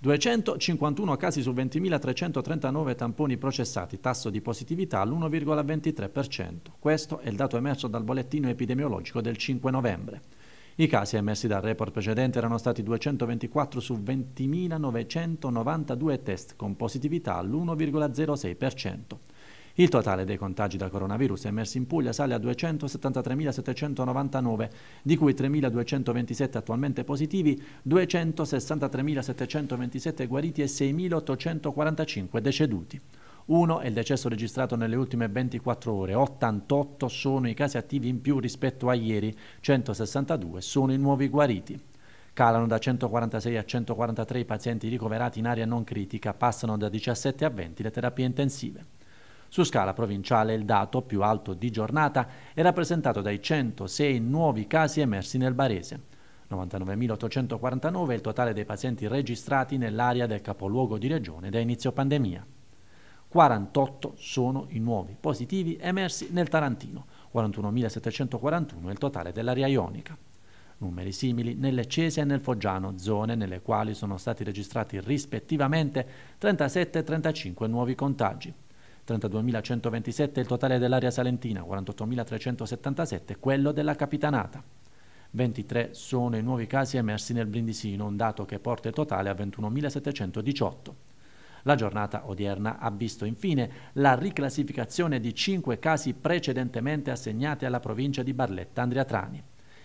251 casi su 20.339 tamponi processati, tasso di positività all'1,23%. Questo è il dato emerso dal bollettino epidemiologico del 5 novembre. I casi emersi dal report precedente erano stati 224 su 20.992 test con positività all'1,06%. Il totale dei contagi da coronavirus emersi in Puglia sale a 273.799, di cui 3.227 attualmente positivi, 263.727 guariti e 6.845 deceduti. Uno è il decesso registrato nelle ultime 24 ore, 88 sono i casi attivi in più rispetto a ieri, 162 sono i nuovi guariti. Calano da 146 a 143 i pazienti ricoverati in area non critica, passano da 17 a 20 le terapie intensive. Su scala provinciale il dato più alto di giornata è rappresentato dai 106 nuovi casi emersi nel Barese. 99.849 è il totale dei pazienti registrati nell'area del capoluogo di regione da inizio pandemia. 48 sono i nuovi positivi emersi nel Tarantino, 41.741 è il totale dell'area ionica. Numeri simili nelle Cese e nel Foggiano, zone nelle quali sono stati registrati rispettivamente 37 e 35 nuovi contagi. 32.127 è il totale dell'area salentina, 48.377 quello della capitanata. 23 sono i nuovi casi emersi nel Brindisino, un dato che porta il totale a 21.718. La giornata odierna ha visto infine la riclassificazione di 5 casi precedentemente assegnati alla provincia di Barletta Andriatrani.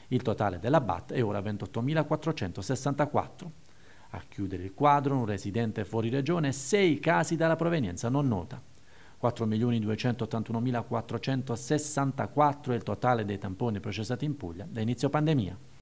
Il totale della BAT è ora 28.464. A chiudere il quadro un residente fuori regione e 6 casi dalla provenienza non nota. 4.281.464 è il totale dei tamponi processati in Puglia da inizio pandemia.